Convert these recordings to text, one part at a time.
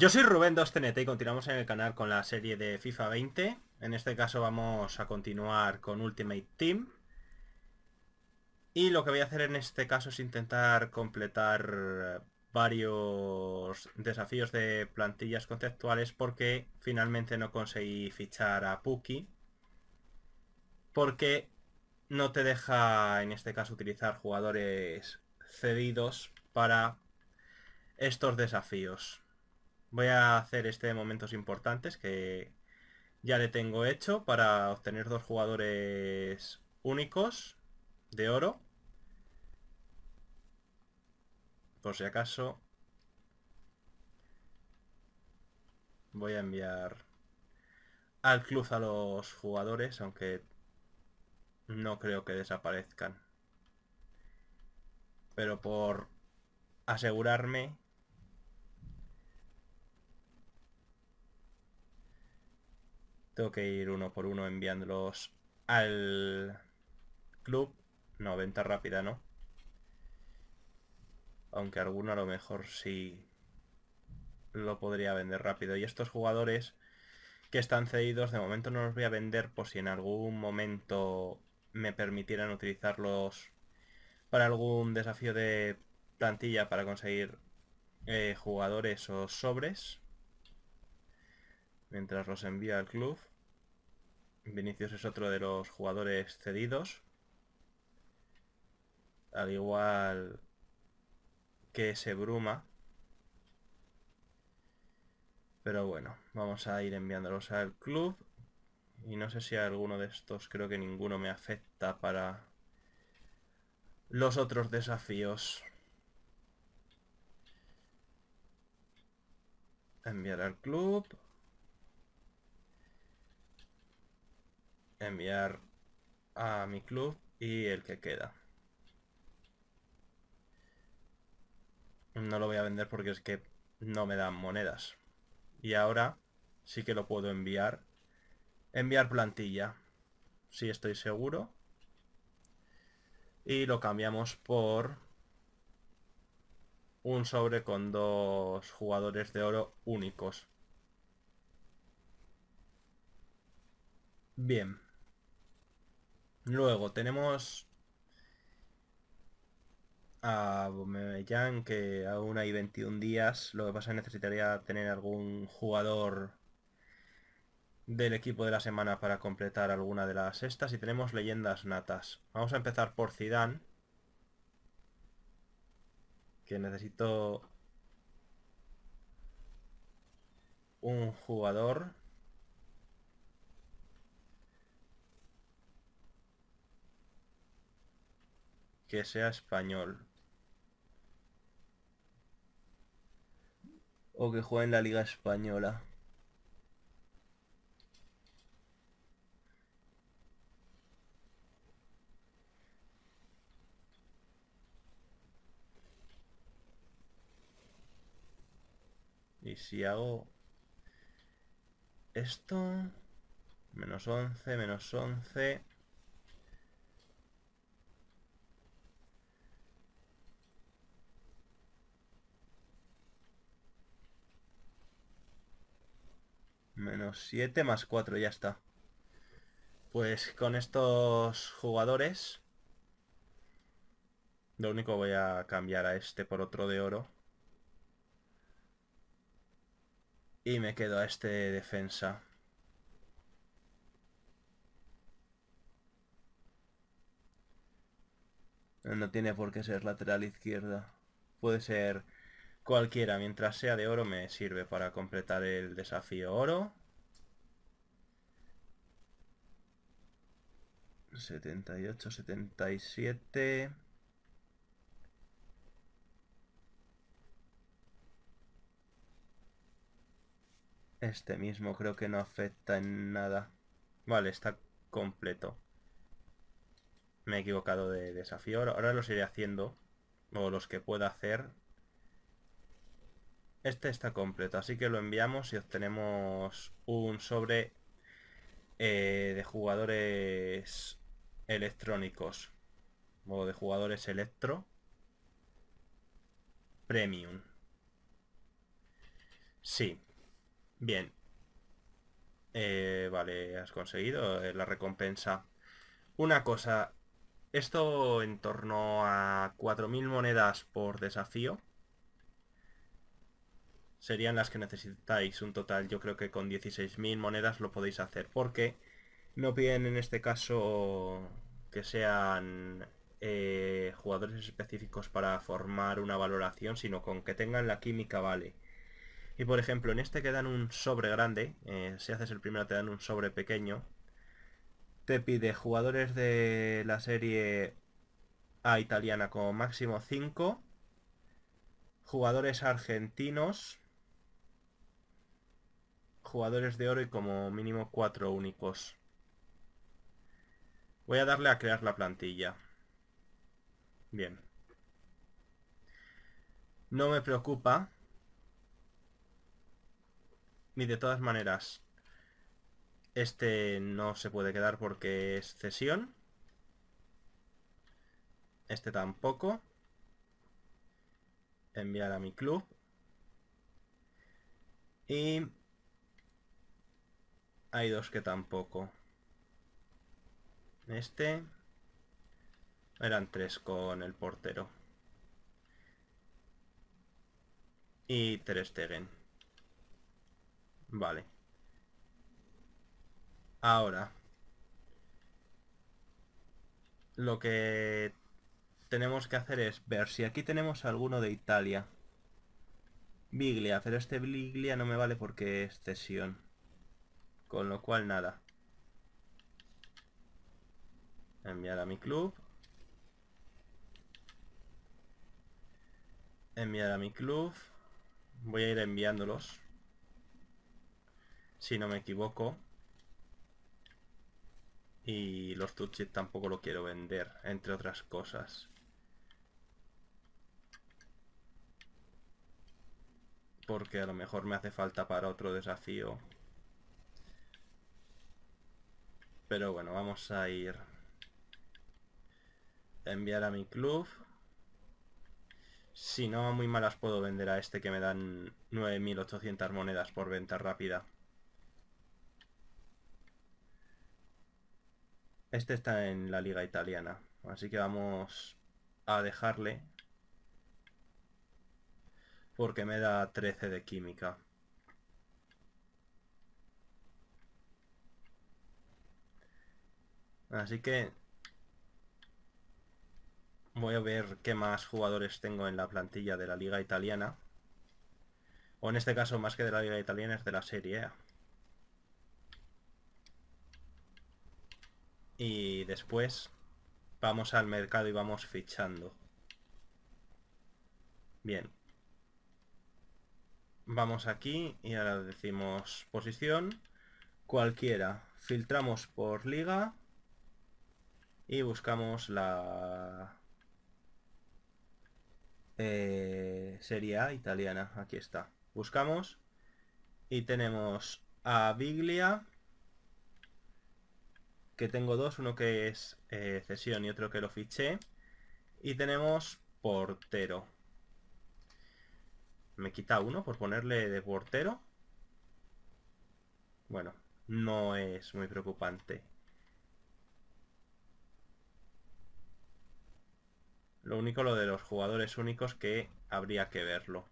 Yo soy Rubén 2TNT y continuamos en el canal con la serie de FIFA 20. En este caso vamos a continuar con Ultimate Team. Y lo que voy a hacer en este caso es intentar completar varios desafíos de plantillas conceptuales porque finalmente no conseguí fichar a Puki. Porque no te deja en este caso utilizar jugadores cedidos para estos desafíos. Voy a hacer este de momentos importantes que ya le tengo hecho para obtener dos jugadores únicos de oro. Por si acaso. Voy a enviar al club a los jugadores, aunque no creo que desaparezcan. Pero por asegurarme Tengo que ir uno por uno enviándolos al club. No, venta rápida, ¿no? Aunque alguno a lo mejor sí lo podría vender rápido. Y estos jugadores que están cedidos, de momento no los voy a vender por si en algún momento me permitieran utilizarlos para algún desafío de plantilla para conseguir eh, jugadores o sobres. Mientras los envío al club. Vinicius es otro de los jugadores cedidos. Al igual que ese Bruma. Pero bueno, vamos a ir enviándolos al club. Y no sé si alguno de estos, creo que ninguno me afecta para los otros desafíos. Enviar al club. enviar a mi club y el que queda. No lo voy a vender porque es que no me dan monedas. Y ahora sí que lo puedo enviar. Enviar plantilla. Si estoy seguro. Y lo cambiamos por un sobre con dos jugadores de oro únicos. Bien. Luego tenemos a Bomeyang, que aún hay 21 días. Lo que pasa es que necesitaría tener algún jugador del equipo de la semana para completar alguna de las estas. Y tenemos leyendas natas. Vamos a empezar por Zidane. Que necesito un jugador que sea español. O que juegue en la Liga Española. Y si hago esto, menos 11, menos 11, Menos 7 más 4, ya está. Pues con estos jugadores... Lo único voy a cambiar a este por otro de oro. Y me quedo a este defensa. No tiene por qué ser lateral izquierda. Puede ser Cualquiera, mientras sea de oro, me sirve para completar el desafío oro. 78, 77... Este mismo creo que no afecta en nada. Vale, está completo. Me he equivocado de desafío. Ahora los iré haciendo. O los que pueda hacer este está completo, así que lo enviamos y obtenemos un sobre eh, de jugadores electrónicos. O de jugadores electro. Premium. Sí. Bien. Eh, vale, has conseguido eh, la recompensa. Una cosa. Esto en torno a 4.000 monedas por desafío serían las que necesitáis. Un total, yo creo que con 16.000 monedas lo podéis hacer. Porque no piden en este caso que sean eh, jugadores específicos para formar una valoración, sino con que tengan la química vale. Y por ejemplo, en este que dan un sobre grande, eh, si haces el primero te dan un sobre pequeño, te pide jugadores de la serie A italiana como máximo 5, jugadores argentinos jugadores de oro y como mínimo cuatro únicos. Voy a darle a crear la plantilla. Bien. No me preocupa. Ni de todas maneras, este no se puede quedar porque es cesión. Este tampoco. Enviar a mi club. Y hay dos que tampoco. Este. Eran tres con el portero. Y tres Tegen. Vale. Ahora. Lo que tenemos que hacer es ver si aquí tenemos alguno de Italia. Biglia, pero este Biglia no me vale porque es cesión. Con lo cual nada. Enviar a mi club. Enviar a mi club. Voy a ir enviándolos. Si no me equivoco. Y los tutsi tampoco lo quiero vender, entre otras cosas. Porque a lo mejor me hace falta para otro desafío Pero bueno, vamos a ir a enviar a mi club. Si no, muy malas puedo vender a este que me dan 9.800 monedas por venta rápida. Este está en la liga italiana, así que vamos a dejarle porque me da 13 de química. Así que voy a ver qué más jugadores tengo en la plantilla de la liga italiana. O en este caso, más que de la liga italiana, es de la Serie A. Y después vamos al mercado y vamos fichando. Bien. Vamos aquí y ahora decimos posición. Cualquiera. Filtramos por liga y buscamos la eh, sería italiana. Aquí está. Buscamos y tenemos a Biglia, que tengo dos, uno que es eh, cesión y otro que lo fiché. Y tenemos portero. Me quita uno por ponerle de portero. Bueno, no es muy preocupante. Lo único lo de los jugadores únicos que habría que verlo.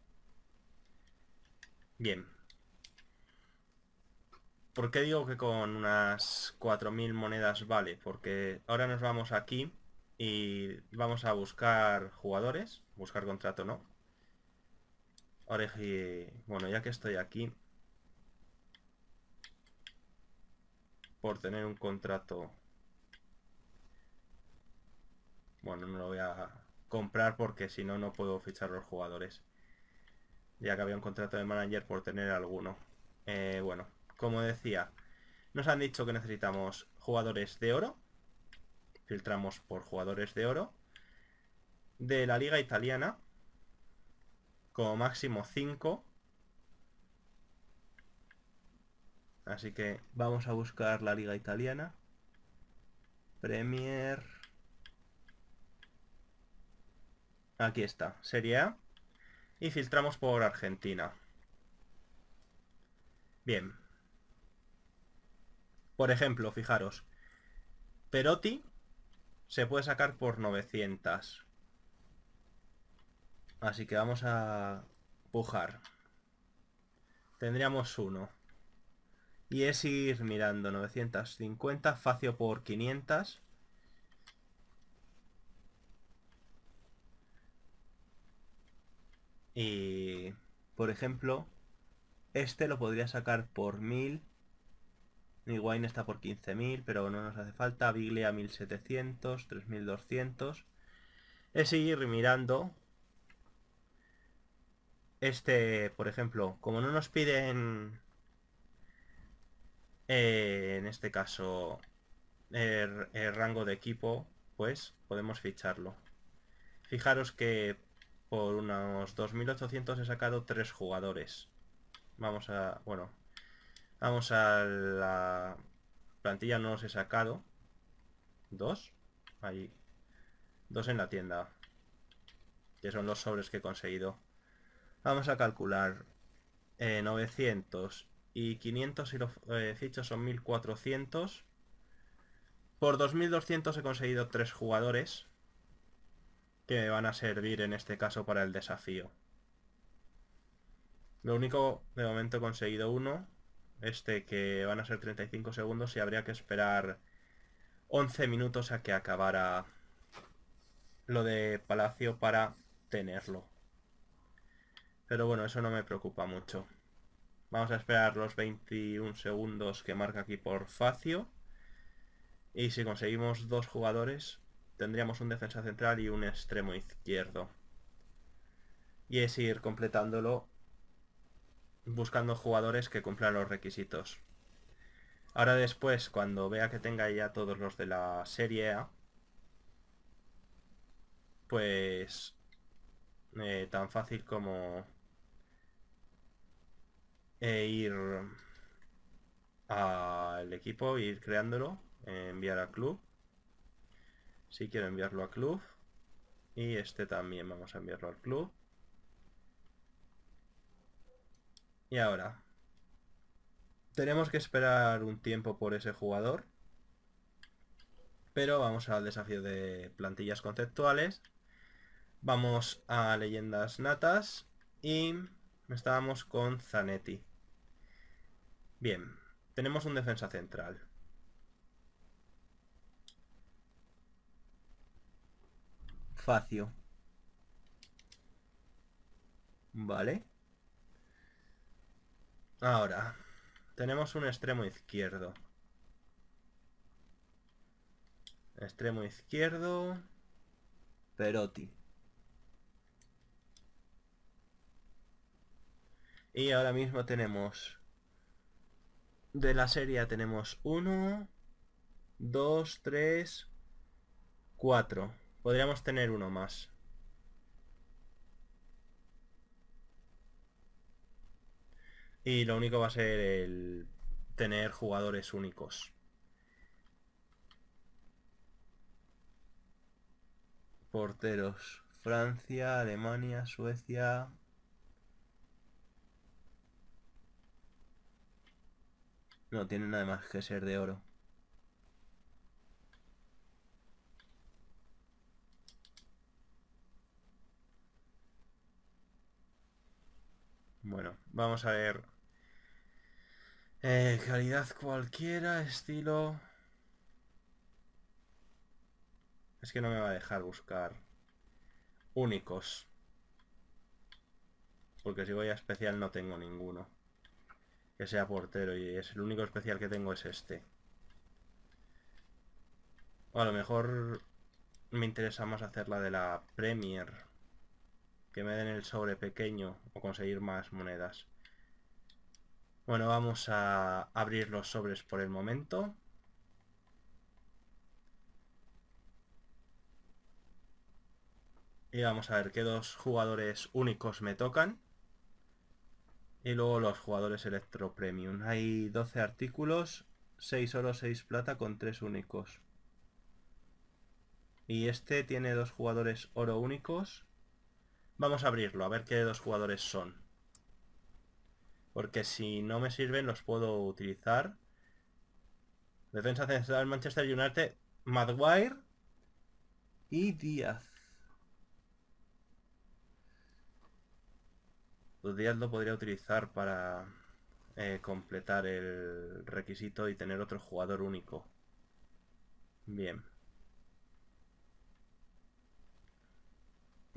Bien. ¿Por qué digo que con unas 4.000 monedas vale? Porque ahora nos vamos aquí y vamos a buscar jugadores. Buscar contrato no. Ahora, bueno, ya que estoy aquí, por tener un contrato... Bueno, no lo voy a comprar porque si no, no puedo fichar los jugadores. Ya que había un contrato de manager por tener alguno. Eh, bueno, como decía, nos han dicho que necesitamos jugadores de oro. Filtramos por jugadores de oro. De la liga italiana. Como máximo 5. Así que vamos a buscar la liga italiana. Premier... Aquí está, sería A. Y filtramos por Argentina. Bien. Por ejemplo, fijaros. Perotti se puede sacar por 900. Así que vamos a pujar. Tendríamos uno. Y es ir mirando 950, Facio por 500. Y, por ejemplo, este lo podría sacar por 1000. Mi Wine está por 15.000, pero no nos hace falta. Biglia 1700, 3200. Es seguir mirando. Este, por ejemplo, como no nos piden... Eh, en este caso, el rango de equipo, pues podemos ficharlo. Fijaros que por unos 2.800 he sacado tres jugadores. Vamos a... Bueno. Vamos a la plantilla no los he sacado. Dos. Ahí. Dos en la tienda. Que son los sobres que he conseguido. Vamos a calcular. 900 eh, y 500 y los fichos son 1400. Por 2200 he conseguido 3 jugadores que van a servir en este caso para el desafío. Lo único, de momento he conseguido uno, este que van a ser 35 segundos y habría que esperar 11 minutos a que acabara lo de Palacio para tenerlo. Pero bueno, eso no me preocupa mucho. Vamos a esperar los 21 segundos que marca aquí por Facio. Y si conseguimos dos jugadores, tendríamos un defensa central y un extremo izquierdo. Y es ir completándolo buscando jugadores que cumplan los requisitos. Ahora después, cuando vea que tenga ya todos los de la serie A, pues eh, tan fácil como eh, ir al equipo, ir creándolo, enviar al club si quiero enviarlo a club. Y este también vamos a enviarlo al club. Y ahora. Tenemos que esperar un tiempo por ese jugador. Pero vamos al desafío de plantillas conceptuales. Vamos a leyendas natas. Y estábamos con Zanetti. Bien. Tenemos un defensa central. espacio, Vale. Ahora, tenemos un extremo izquierdo. Extremo izquierdo. Perotti. Y ahora mismo tenemos... De la serie tenemos 1, 2, 3, 4. Podríamos tener uno más. Y lo único va a ser el tener jugadores únicos. Porteros. Francia, Alemania, Suecia... No tienen nada más que ser de oro. Bueno, vamos a ver. Eh, calidad cualquiera, estilo... Es que no me va a dejar buscar únicos. Porque si voy a especial no tengo ninguno. Que sea portero y es el único especial que tengo es este. a lo mejor me interesa más hacer la de la Premier me den el sobre pequeño o conseguir más monedas. Bueno, vamos a abrir los sobres por el momento. Y vamos a ver qué dos jugadores únicos me tocan. Y luego los jugadores Electro Premium. Hay 12 artículos, 6 oro, 6 plata con 3 únicos. Y este tiene dos jugadores oro únicos Vamos a abrirlo, a ver qué dos jugadores son. Porque si no me sirven los puedo utilizar. Defensa central Manchester United, Maguire y Díaz. Pues Díaz lo podría utilizar para eh, completar el requisito y tener otro jugador único. Bien.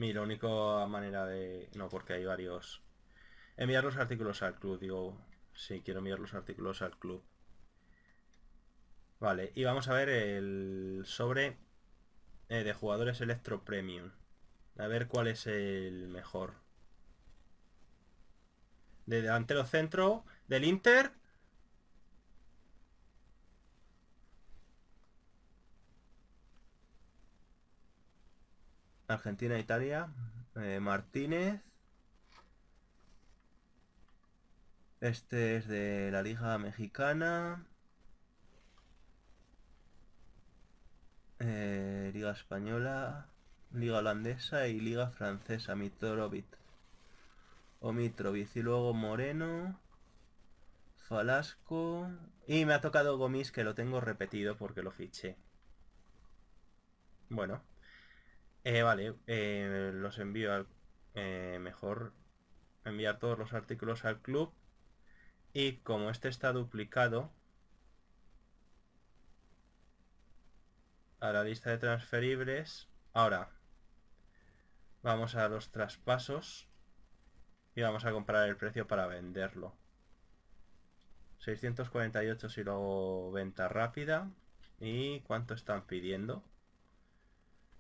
Mi la única manera de... No, porque hay varios... Enviar los artículos al club, digo... Sí, quiero enviar los artículos al club. Vale, y vamos a ver el sobre eh, de jugadores Electro Premium. A ver cuál es el mejor. De delantero centro del Inter Argentina, Italia, eh, Martínez. Este es de la Liga Mexicana. Eh, Liga Española, Liga Holandesa y Liga Francesa, Mitrovic. O Mitrovic. Y luego Moreno, Falasco. Y me ha tocado Gomis, que lo tengo repetido porque lo fiché. Bueno. Eh, vale, eh, los envío al... Eh, mejor enviar todos los artículos al club. Y como este está duplicado, a la lista de transferibles. Ahora, vamos a los traspasos y vamos a comprar el precio para venderlo. 648 si lo venta rápida. ¿Y cuánto están pidiendo?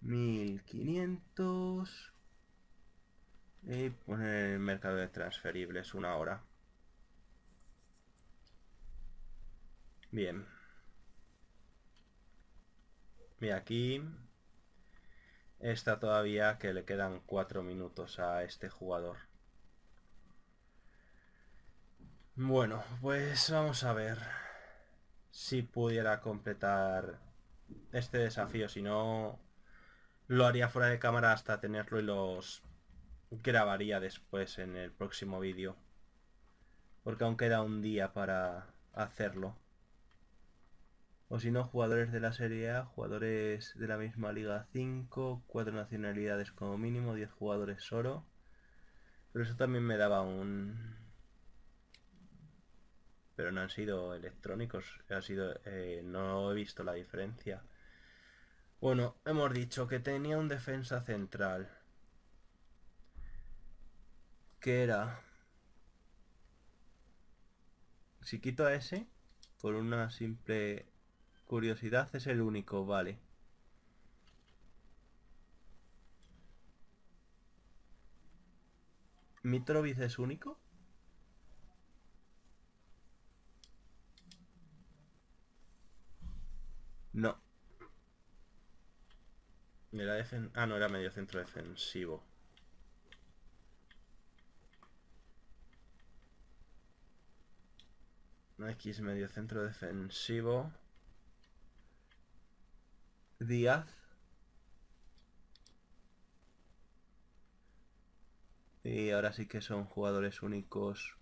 1500 y poner el mercado de transferibles una hora bien y aquí está todavía que le quedan 4 minutos a este jugador bueno pues vamos a ver si pudiera completar este desafío si no lo haría fuera de cámara hasta tenerlo y los grabaría después en el próximo vídeo. Porque aún queda un día para hacerlo. O si no, jugadores de la Serie A, jugadores de la misma Liga 5, 4 nacionalidades como mínimo, 10 jugadores oro. Pero eso también me daba un... Pero no han sido electrónicos, ha sido... Eh, no he visto la diferencia. Bueno, hemos dicho que tenía un defensa central. Que era... Si quito a ese, por una simple curiosidad, es el único, vale. ¿Mitrovic es único? No ah, no, era medio centro defensivo. X medio centro defensivo. Díaz. Y ahora sí que son jugadores únicos.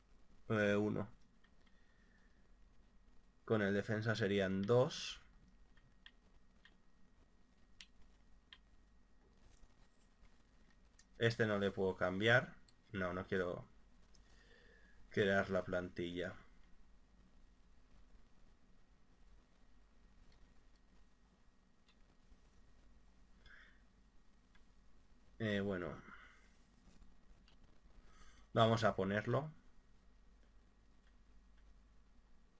Eh, uno. Con el defensa serían dos. Este no le puedo cambiar. No, no quiero crear la plantilla. Eh, bueno. Vamos a ponerlo.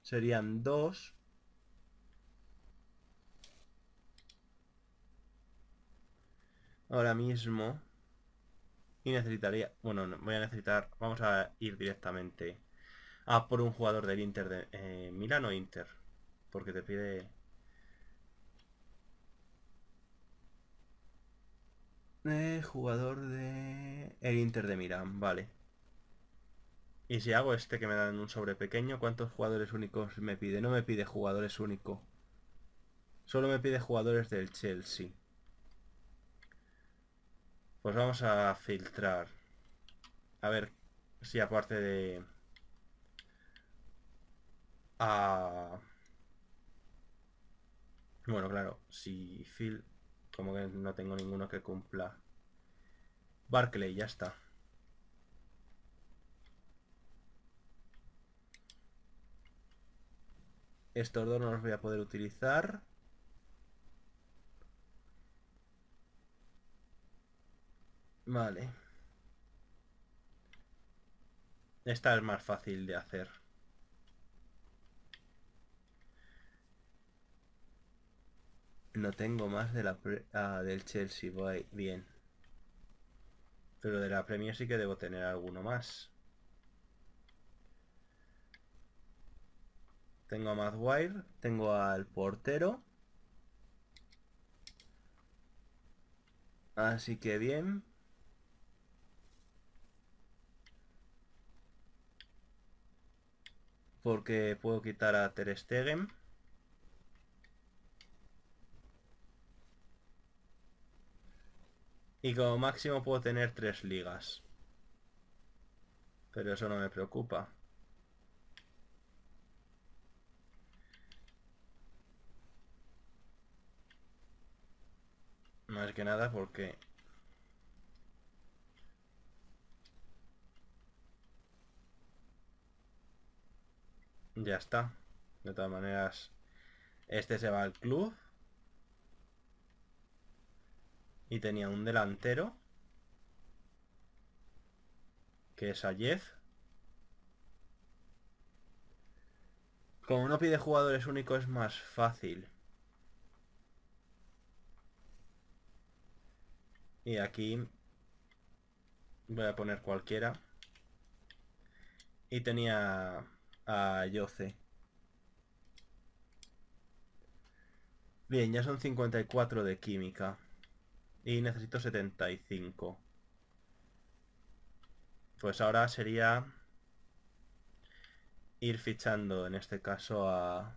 Serían dos. Ahora mismo y necesitaría... Bueno, voy a necesitar... Vamos a ir directamente a por un jugador del Inter de... Eh, ¿Milán o Inter. Porque te pide... Eh, jugador de... El Inter de Milán, vale. Y si hago este que me dan un sobre pequeño, ¿cuántos jugadores únicos me pide? No me pide jugadores únicos. Solo me pide jugadores del Chelsea. Pues vamos a filtrar. A ver si aparte de... A... Bueno, claro, si fil... Como que no tengo ninguno que cumpla. Barclay, ya está. Estos dos no los voy a poder utilizar. Vale. Esta es más fácil de hacer. No tengo más de la ah, del Chelsea, voy bien. Pero de la Premier sí que debo tener alguno más. Tengo a Madwire tengo al portero. Así que bien. porque puedo quitar a Ter Stegen. Y como máximo puedo tener tres ligas. Pero eso no me preocupa. Más que nada porque Ya está. De todas maneras, este se va al club. Y tenía un delantero. Que es Ayez. Como uno pide jugadores únicos es más fácil. Y aquí voy a poner cualquiera. Y tenía a ah, sé. Bien, ya son 54 de química. Y necesito 75. Pues ahora sería ir fichando, en este caso, a...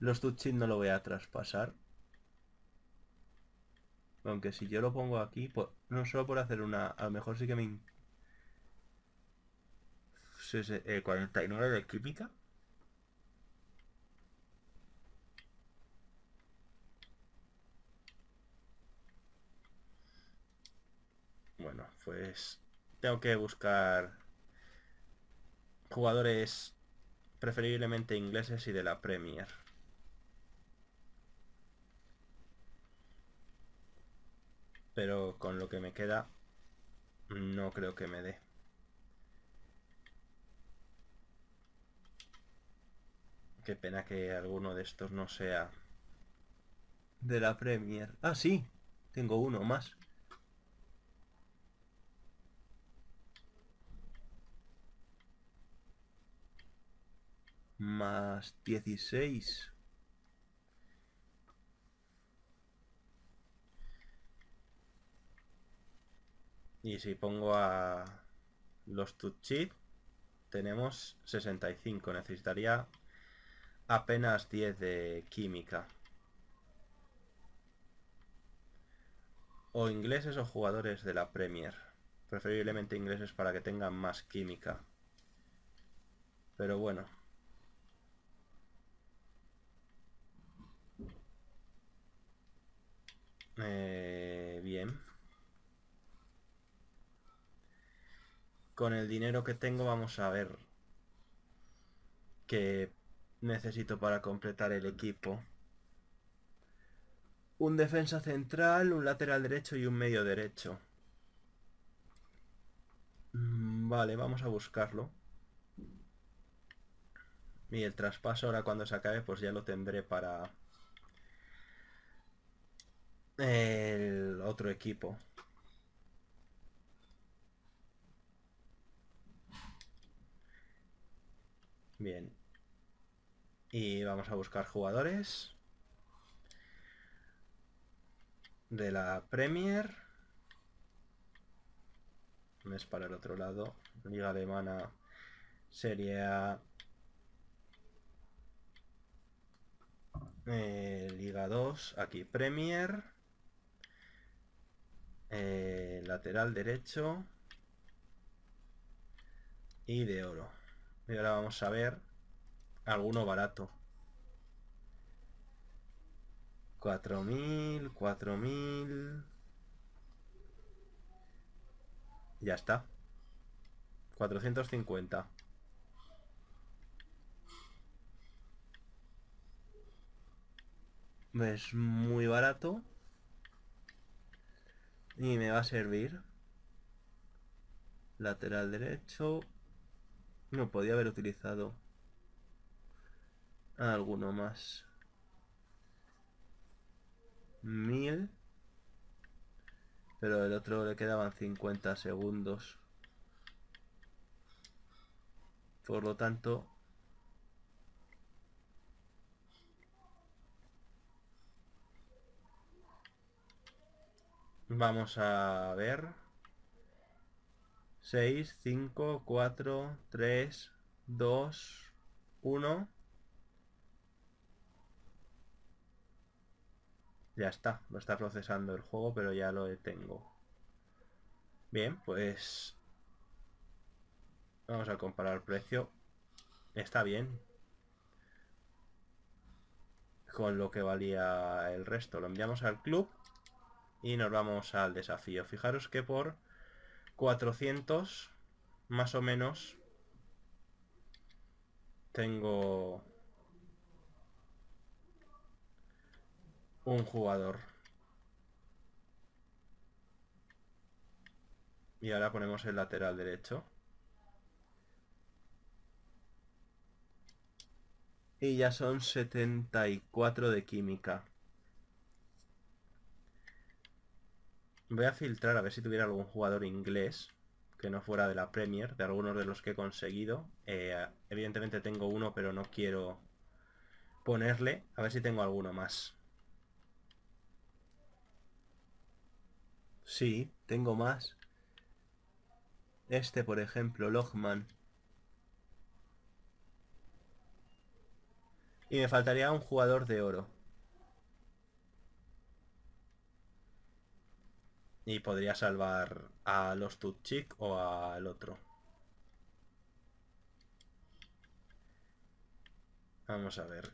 Los Duchin no lo voy a traspasar. Aunque si yo lo pongo aquí, pues no solo por hacer una... A lo mejor sí que me 49 eh, de química. Bueno, pues tengo que buscar jugadores preferiblemente ingleses y de la Premier. Pero con lo que me queda, no creo que me dé. Qué pena que alguno de estos no sea de la Premier. Ah, sí, tengo uno más. Más 16. Y si pongo a los Tuchit, tenemos 65. Necesitaría apenas 10 de química. O ingleses o jugadores de la Premier. Preferiblemente ingleses para que tengan más química. Pero bueno. Eh, bien. Con el dinero que tengo vamos a ver que necesito para completar el equipo. Un defensa central, un lateral derecho y un medio derecho. Mm, vale, vamos a buscarlo. Y el traspaso ahora cuando se acabe pues ya lo tendré para el otro equipo. Bien. Y vamos a buscar jugadores. De la Premier. Es para el otro lado. Liga Alemana sería... Eh, Liga 2, aquí Premier. Eh, lateral derecho. Y de oro. Y ahora vamos a ver Alguno barato. 4000, 4000. Ya está. 450. Es muy barato. Y me va a servir. Lateral derecho. No podía haber utilizado Ah, alguno más. Mil. Pero el otro le quedaban 50 segundos. Por lo tanto... Vamos a ver. 6, 5, 4, 3, 2, 1. Ya está, lo está procesando el juego, pero ya lo detengo. Bien, pues... Vamos a comparar el precio. Está bien. Con lo que valía el resto. Lo enviamos al club. Y nos vamos al desafío. Fijaros que por 400, más o menos, tengo un jugador. Y ahora ponemos el lateral derecho. Y ya son 74 de química. Voy a filtrar a ver si tuviera algún jugador inglés que no fuera de la Premier, de algunos de los que he conseguido. Eh, evidentemente tengo uno, pero no quiero ponerle. A ver si tengo alguno más. Sí, tengo más. Este, por ejemplo, Logman. Y me faltaría un jugador de oro. Y podría salvar a los Tutchik o al otro. Vamos a ver.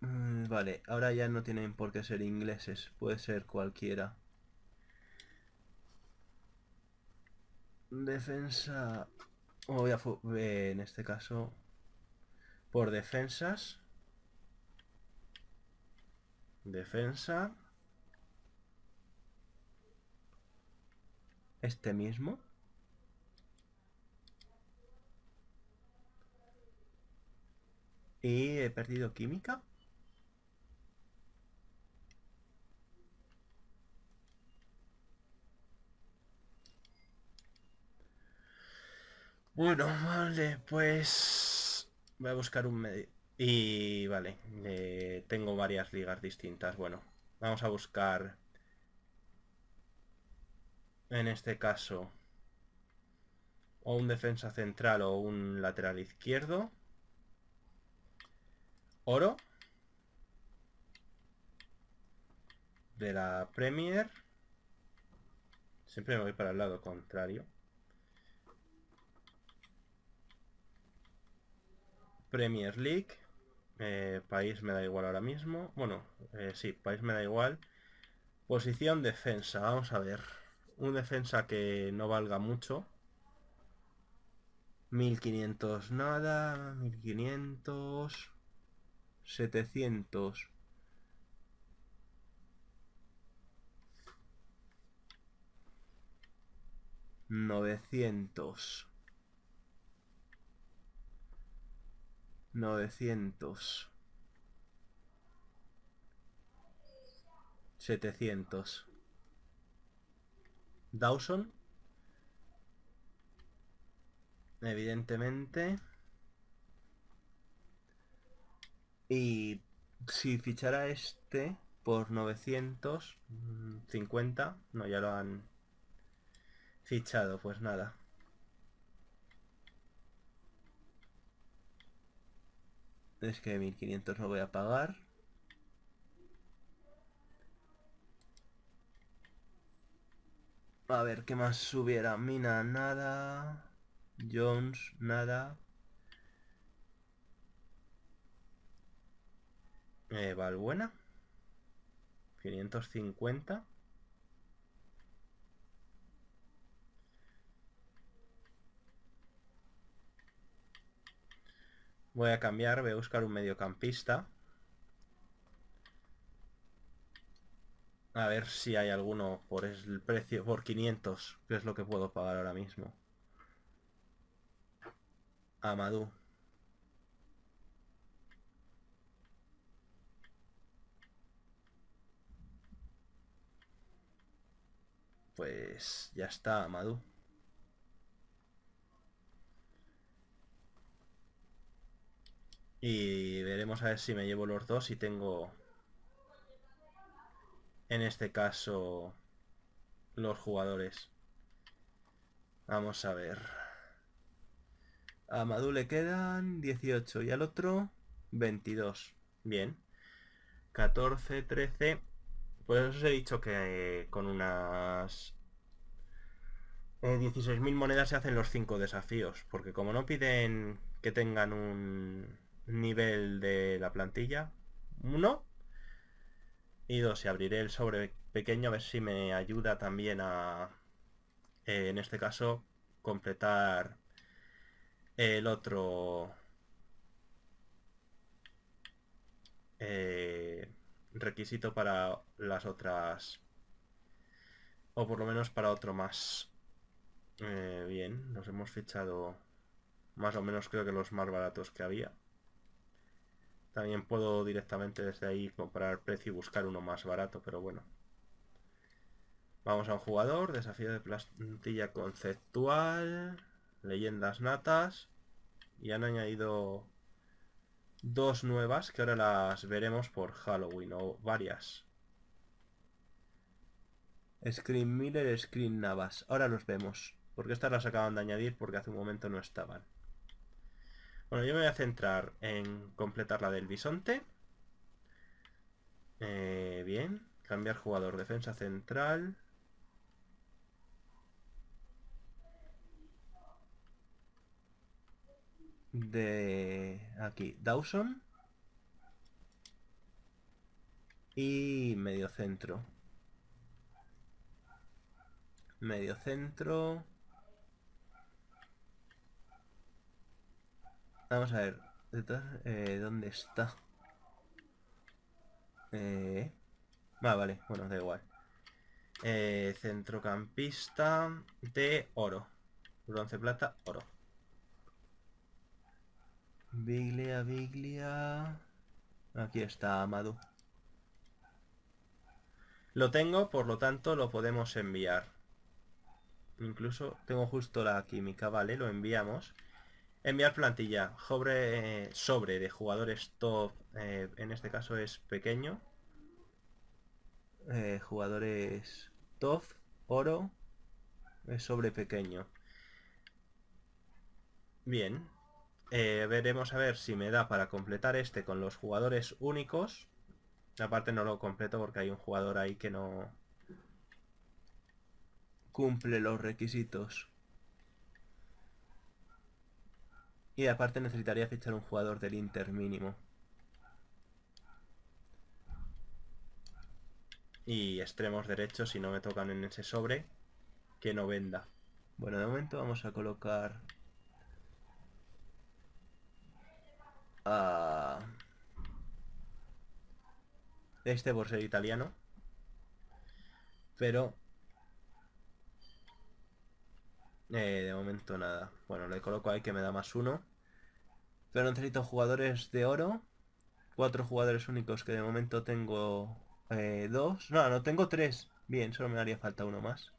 Mm, vale, ahora ya no tienen por qué ser ingleses, puede ser cualquiera. Defensa... Voy a... Eh, en este caso... Por defensas. Defensa. Este mismo. Y he perdido química. Bueno, vale, pues... Voy a buscar un medio... Y vale, tengo varias ligas distintas. Bueno, vamos a buscar... En este caso... O un defensa central o un lateral izquierdo. Oro. De la Premier. Siempre me voy para el lado contrario. Premier League. Eh, país me da igual ahora mismo. Bueno, eh, sí, país me da igual. Posición defensa, vamos a ver. Un defensa que no valga mucho. 1500 nada, 1500, 700. 900 900. 700. Dawson. Evidentemente. Y si fichara este por 950, no, ya lo han fichado, pues nada. Es que 1500 no voy a pagar. A ver, ¿qué más subiera? Mina, nada. Jones, nada. Eh, Valbuena. 550. Voy a cambiar, voy a buscar un mediocampista. A ver si hay alguno por el precio, por 500, que es lo que puedo pagar ahora mismo. Amadou Pues ya está, Amadou Y veremos a ver si me llevo los dos y tengo... En este caso... Los jugadores. Vamos a ver. A Madu le quedan 18 y al otro 22. Bien. 14, 13... Pues os he dicho que eh, con unas 16.000 eh, monedas se hacen los 5 desafíos, porque como no piden que tengan un, nivel de la plantilla. 1. Y 2. Y abriré el sobre pequeño a ver si me ayuda también a, eh, en este caso, completar el otro eh, requisito para las otras... O por lo menos para otro más. Eh, bien, nos hemos fichado más o menos creo que los más baratos que había. También puedo directamente desde ahí comprar precio y buscar uno más barato, pero bueno. Vamos a un jugador, desafío de plantilla conceptual, leyendas natas. Y han añadido dos nuevas que ahora las veremos por Halloween o varias. Screen Miller, Screen Navas. Ahora los vemos. Porque estas las acaban de añadir porque hace un momento no estaban. Bueno, yo me voy a centrar en completar la del bisonte. Eh, bien, cambiar jugador, defensa central. De aquí, Dawson. Y medio centro. Medio centro. Vamos a ver. Eh, ¿Dónde está? Eh... vale. Bueno, da igual. Eh, centrocampista de oro. Bronce, plata, oro. Biglia, Biglia... Aquí está, amado Lo tengo, por lo tanto lo podemos enviar. Incluso tengo justo la química, vale, lo enviamos. Enviar plantilla sobre, sobre de jugadores top, eh, en este caso es pequeño. Eh, jugadores top, oro, eh, sobre pequeño. Bien. veremos a ver si me da para completar este con los jugadores únicos. Aparte no lo completo porque hay un jugador ahí que no cumple los requisitos. Y aparte necesitaría fichar un jugador del Inter mínimo. Y extremos derechos si no me tocan en ese sobre, que no venda. Bueno, de momento vamos a colocar... Este por ser italiano. Pero eh, de momento nada. Bueno, le coloco ahí que me da más uno. Pero necesito jugadores de oro. Cuatro jugadores únicos que de momento tengo eh, dos. No, no tengo tres. Bien, solo me haría falta uno más.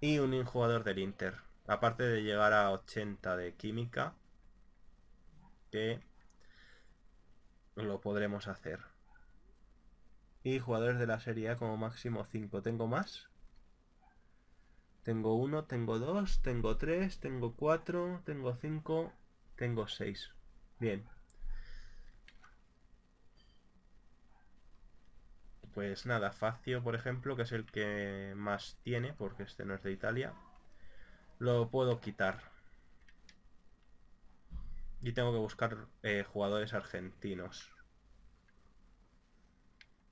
Y un jugador del Inter. Aparte de llegar a 80 de química. Que lo podremos hacer. Y jugadores de la serie A como máximo 5. ¿Tengo más? Tengo uno, tengo dos, tengo tres, tengo cuatro, tengo cinco, tengo seis. Bien. Pues nada, Facio, por ejemplo, que es el que más tiene, porque este no es de Italia, lo puedo quitar. Y tengo que buscar eh, jugadores argentinos.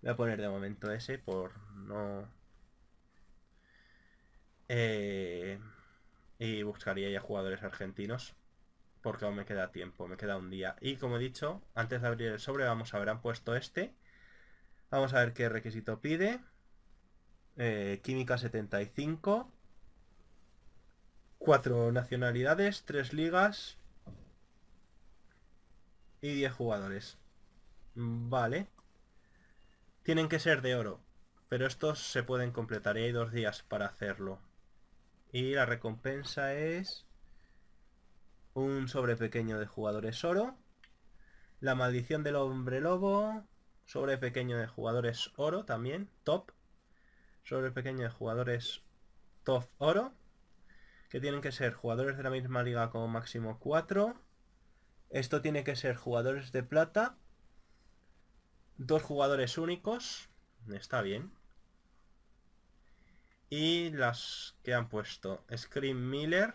Voy a poner de momento ese por no eh, y buscaría ya jugadores argentinos. Porque aún me queda tiempo, me queda un día. Y como he dicho, antes de abrir el sobre, vamos a ver, han puesto este. Vamos a ver qué requisito pide. Eh, química 75. Cuatro nacionalidades, tres ligas. Y 10 jugadores. Vale. Tienen que ser de oro. Pero estos se pueden completar y hay dos días para hacerlo. Y la recompensa es un sobre pequeño de jugadores oro. La maldición del hombre lobo. Sobre pequeño de jugadores oro también. Top. Sobre pequeño de jugadores top oro. Que tienen que ser jugadores de la misma liga como máximo 4. Esto tiene que ser jugadores de plata. Dos jugadores únicos. Está bien. Y las que han puesto. Scream Miller.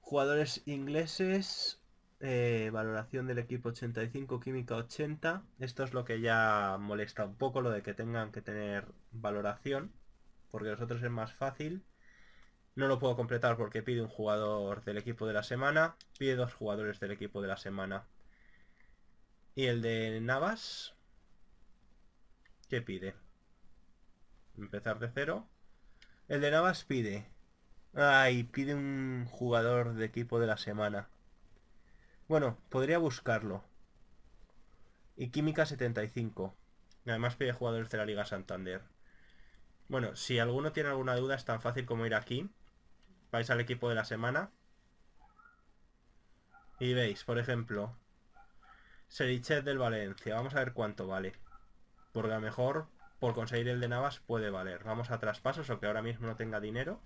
Jugadores ingleses. Eh, valoración del equipo 85, química 80. Esto es lo que ya molesta un poco, lo de que tengan que tener valoración. Porque nosotros es más fácil. No lo puedo completar porque pide un jugador del equipo de la semana. Pide dos jugadores del equipo de la semana. Y el de Navas. ¿Qué pide? empezar de cero. El de Navas pide. Ay, pide un jugador de equipo de la semana. Bueno, podría buscarlo. Y Química 75. Además pide jugadores de la Liga Santander. Bueno, si alguno tiene alguna duda es tan fácil como ir aquí. Vais al equipo de la semana. Y veis, por ejemplo, Serichet del Valencia. Vamos a ver cuánto vale. Porque a lo mejor por conseguir el de Navas puede valer. Vamos a traspasos, aunque ahora mismo no tenga dinero.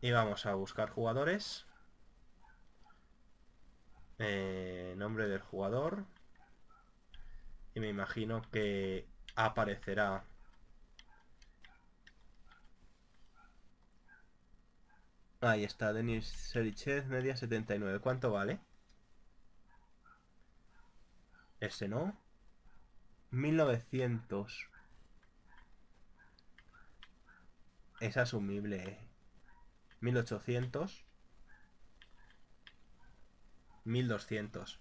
Y vamos a buscar jugadores. Eh, nombre del jugador. Y me imagino que aparecerá Ahí está, Denis Serichez, media 79. ¿Cuánto vale? Ese no. 1900. Es asumible, 1800. ¿eh? 1200.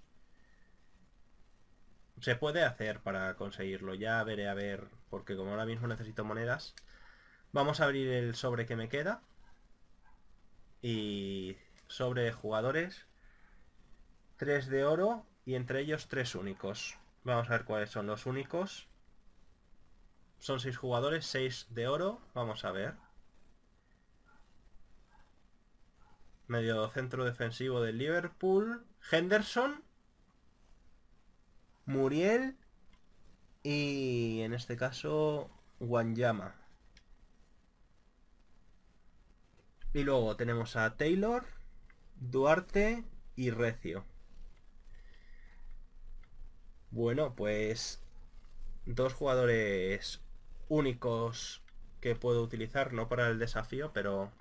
Se puede hacer para conseguirlo. Ya veré a ver. Porque como ahora mismo necesito monedas. Vamos a abrir el sobre que me queda. Y sobre jugadores. 3 de oro. Y entre ellos tres únicos. Vamos a ver cuáles son los únicos. Son seis jugadores, seis de oro. Vamos a ver. Medio centro defensivo de Liverpool. Henderson. Muriel. Y en este caso, Wanyama. Y luego tenemos a Taylor, Duarte y Recio. Bueno, pues dos jugadores únicos que puedo utilizar, no para el desafío, pero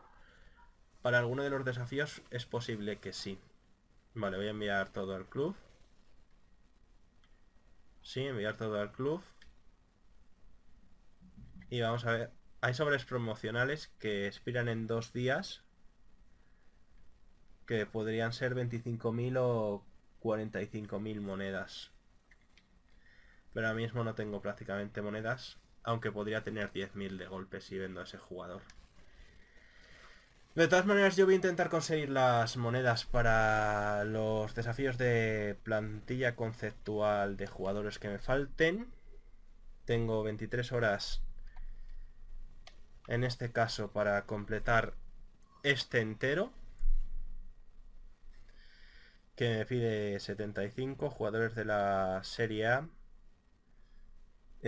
para alguno de los desafíos es posible que sí. Vale, voy a enviar todo al club. Sí, enviar todo al club. Y vamos a ver. Hay sobres promocionales que expiran en dos días. Que podrían ser 25.000 o 45.000 monedas. Pero ahora mismo no tengo prácticamente monedas, aunque podría tener 10.000 de golpes si vendo a ese jugador. De todas maneras, yo voy a intentar conseguir las monedas para los desafíos de plantilla conceptual de jugadores que me falten. Tengo 23 horas en este caso para completar este entero que me pide 75 jugadores de la Serie A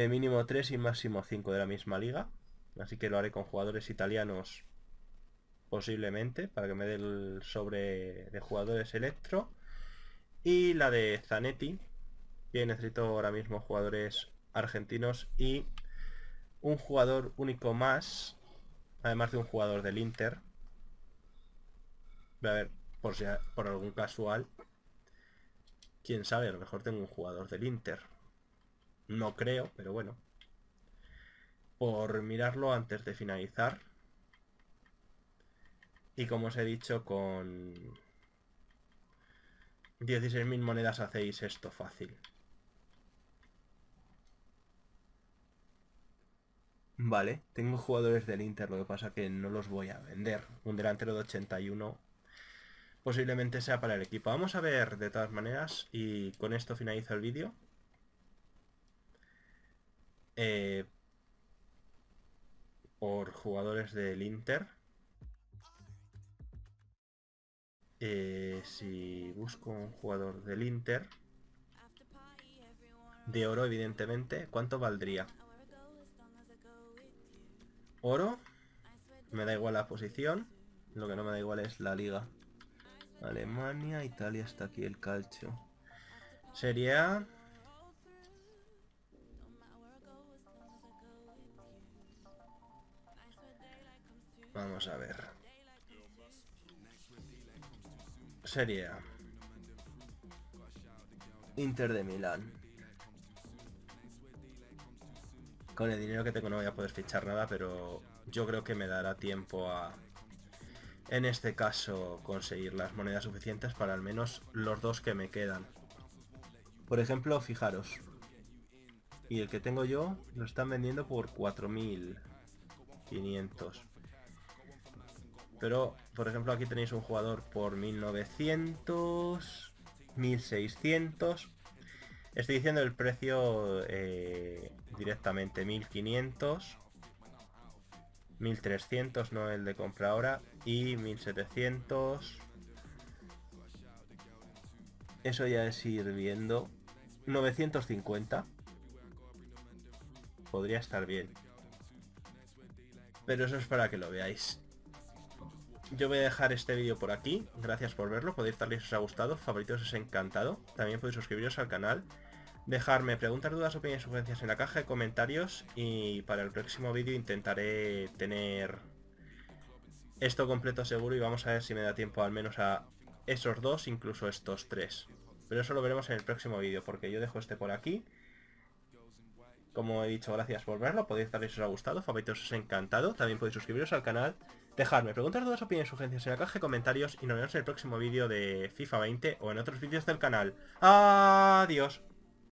eh, mínimo 3 y máximo 5 de la misma liga. Así que lo haré con jugadores italianos posiblemente, para que me dé el sobre de jugadores electro. Y la de Zanetti, que necesito ahora mismo jugadores argentinos y un jugador único más, además de un jugador del Inter. Voy a ver, por, si, por algún casual. Quién sabe, a lo mejor tengo un jugador del Inter. No creo, pero bueno. Por mirarlo antes de finalizar. Y como os he dicho, con 16.000 monedas hacéis esto fácil. Vale, tengo jugadores del Inter, lo que pasa que no los voy a vender. Un delantero de 81 posiblemente sea para el equipo. Vamos a ver de todas maneras y con esto finalizo el vídeo. Eh, por jugadores del Inter. Eh, si busco un jugador del Inter, de oro evidentemente, ¿cuánto valdría? Oro, me da igual la posición, lo que no me da igual es la liga. Alemania, Italia está aquí el calcio. Sería Vamos a ver. Sería Inter de Milán. Con el dinero que tengo no voy a poder fichar nada, pero yo creo que me dará tiempo a, en este caso, conseguir las monedas suficientes para al menos los dos que me quedan. Por ejemplo, fijaros. Y el que tengo yo lo están vendiendo por 4.500. Pero, por ejemplo, aquí tenéis un jugador por 1900, 1600. Estoy diciendo el precio eh, directamente, 1500. 1300, no el de compra ahora. Y 1700. Eso ya es ir viendo. 950. Podría estar bien. Pero eso es para que lo veáis yo voy a dejar este vídeo por aquí. Gracias por verlo. Podéis darle si os ha gustado. Favoritos es encantado. También podéis suscribiros al canal. Dejarme preguntas, dudas, opiniones, sugerencias en la caja de comentarios. Y para el próximo vídeo intentaré tener esto completo seguro. Y vamos a ver si me da tiempo al menos a esos dos, incluso estos tres. Pero eso lo veremos en el próximo vídeo. Porque yo dejo este por aquí. Como he dicho, gracias por verlo. Podéis darle si os ha gustado. Favoritos es encantado. También podéis suscribiros al canal. Dejadme preguntas, dudas, opiniones, sugerencias en la caja de comentarios y nos vemos en el próximo vídeo de FIFA 20 o en otros vídeos del canal. Adiós.